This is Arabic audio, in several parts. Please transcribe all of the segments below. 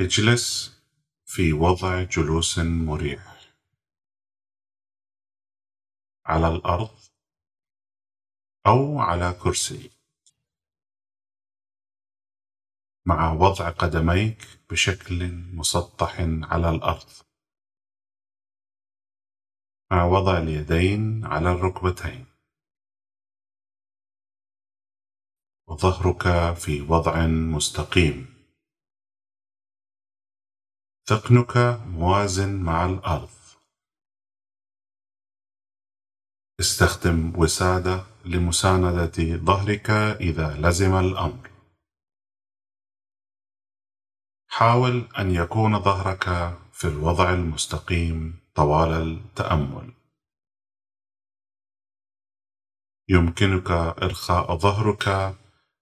اجلس في وضع جلوس مريح على الأرض أو على كرسي مع وضع قدميك بشكل مسطح على الأرض مع وضع اليدين على الركبتين وظهرك في وضع مستقيم تقنك موازن مع الأرض استخدم وسادة لمساندة ظهرك إذا لزم الأمر حاول أن يكون ظهرك في الوضع المستقيم طوال التأمل يمكنك إرخاء ظهرك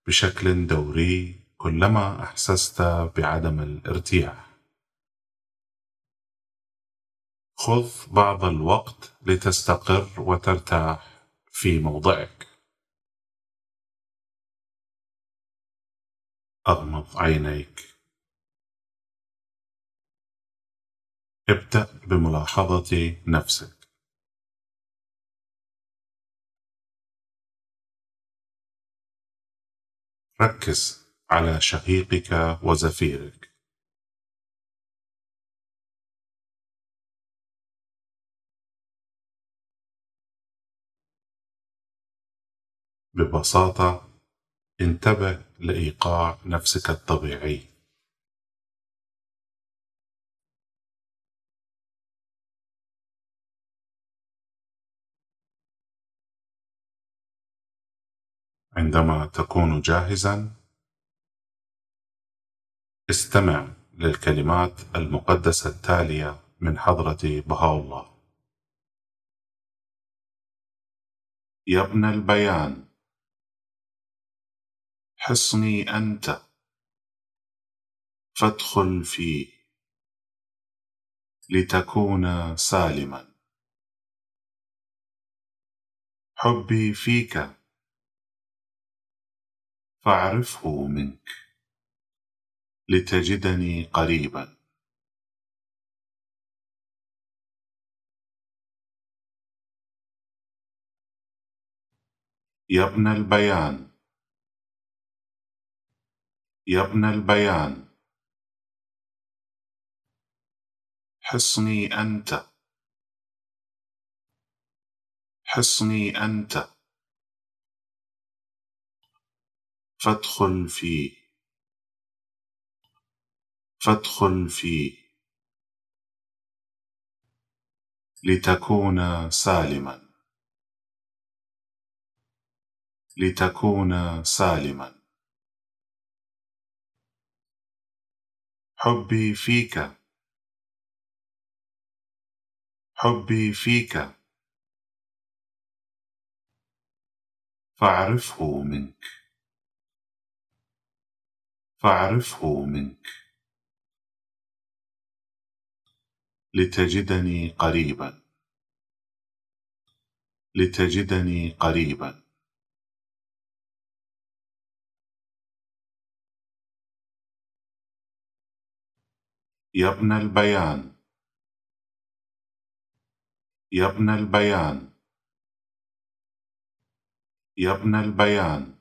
بشكل دوري كلما أحسست بعدم الارتياح خذ بعض الوقت لتستقر وترتاح في موضعك. أغمض عينيك. ابدأ بملاحظة نفسك. ركز على شهيقك وزفيرك. ببساطة انتبه لإيقاع نفسك الطبيعي عندما تكون جاهزا استمع للكلمات المقدسة التالية من حضرة بهاء الله يا ابن البيان حصني أنت فادخل فيه لتكون سالما حبي فيك فاعرفه منك لتجدني قريبا يا ابن البيان يا ابن البيان حصني أنت حصني أنت فادخل في فادخل في لتكون سالما لتكون سالما حبي فيك حبي فيك فاعرفه منك فاعرفه منك لتجدني قريبا لتجدني قريبا يا ابن البيان يا ابن البيان يا ابن البيان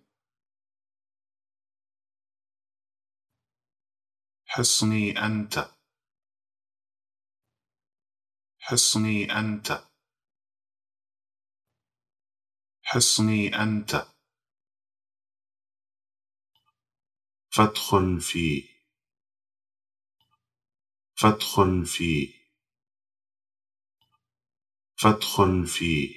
حصني أنت حصني أنت حصني أنت فادخل فيه فادخل في فادخل في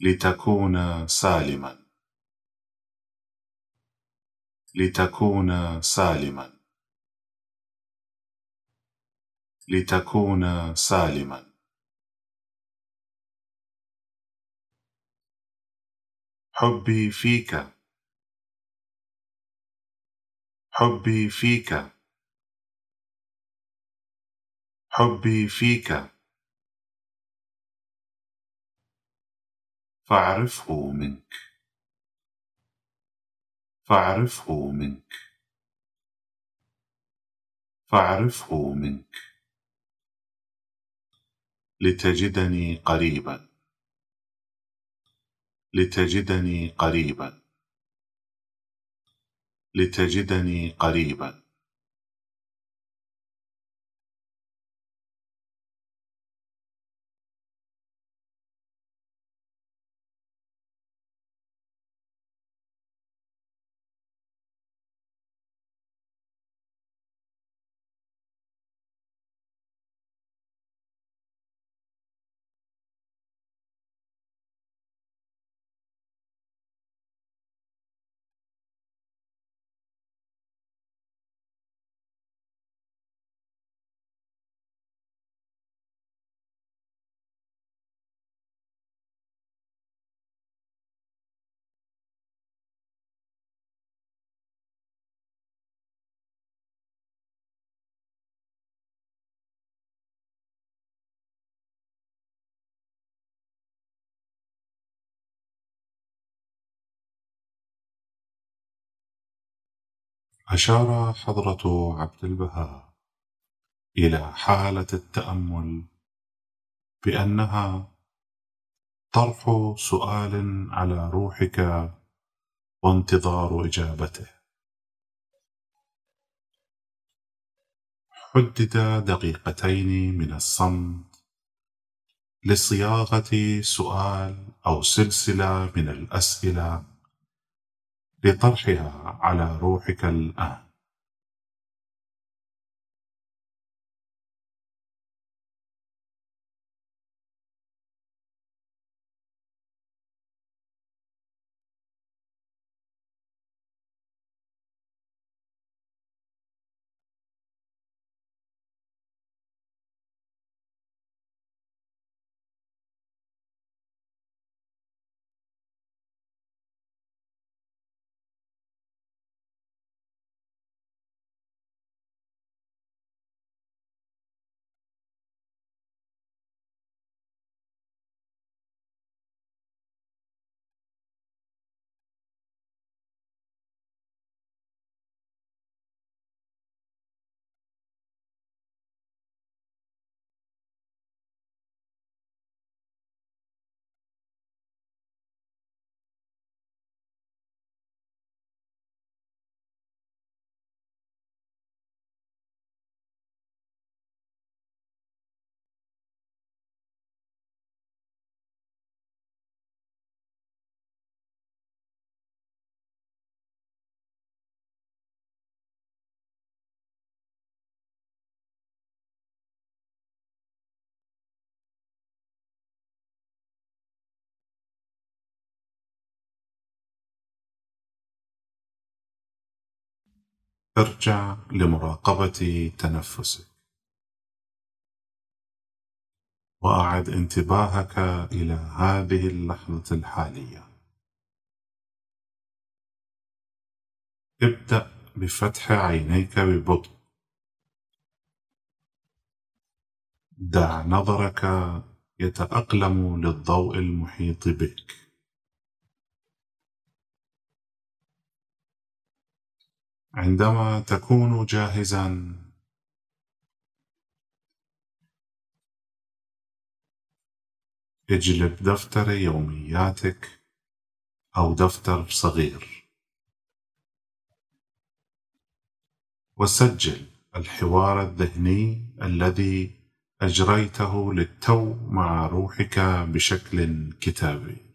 لتكون سالما لتكون سالما لتكون سالما حبي فيك حبي فيك حبي فيك فاعرفه منك فاعرفه منك فاعرفه منك لتجدني قريبا لتجدني قريبا لتجدني قريبا أشار حضرة عبد البهاء إلى حالة التأمل بأنها طرح سؤال على روحك وانتظار إجابته حدد دقيقتين من الصمت لصياغة سؤال أو سلسلة من الأسئلة لطرحها على روحك الآن ارجع لمراقبة تنفسك وأعد انتباهك إلى هذه اللحظة الحالية ابدأ بفتح عينيك ببطء دع نظرك يتأقلم للضوء المحيط بك عندما تكون جاهزا اجلب دفتر يومياتك أو دفتر صغير وسجل الحوار الذهني الذي أجريته للتو مع روحك بشكل كتابي